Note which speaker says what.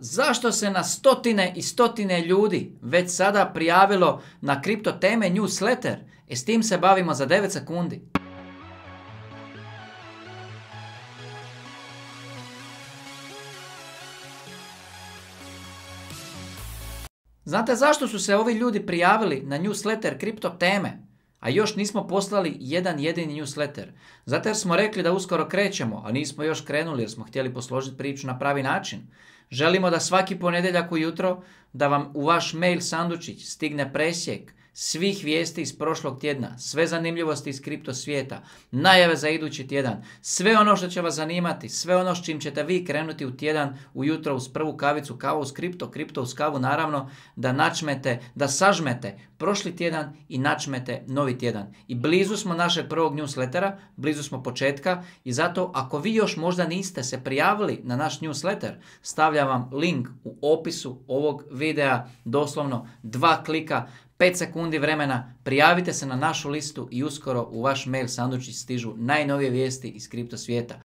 Speaker 1: Zašto se na stotine i stotine ljudi već sada prijavilo na kripto teme newsletter? E s tim se bavimo za 9 sekundi. Znate zašto su se ovi ljudi prijavili na newsletter kripto teme? a još nismo poslali jedan jedini newsletter. Zato jer smo rekli da uskoro krećemo, a nismo još krenuli jer smo htjeli posložiti priču na pravi način. Želimo da svaki ponedeljak ujutro da vam u vaš mail sandučić stigne presjek svih vijesti iz prošlog tjedna, sve zanimljivosti iz kripto svijeta, najave za idući tjedan, sve ono što će vas zanimati, sve ono s čim ćete vi krenuti u tjedan, ujutro uz prvu kavicu, kavu uz kripto, kripto uz kavu naravno, da načmete, da sažmete prošli tjedan i načmete novi tjedan. I blizu smo našeg prvog newslettera, blizu smo početka i zato ako vi još možda niste se prijavili na naš newsletter, stavljam vam link u opisu ovog videa, doslovno dva klika 5 sekundi vremena, prijavite se na našu listu i uskoro u vaš mail sandučić stižu najnovije vijesti iz kripto svijeta.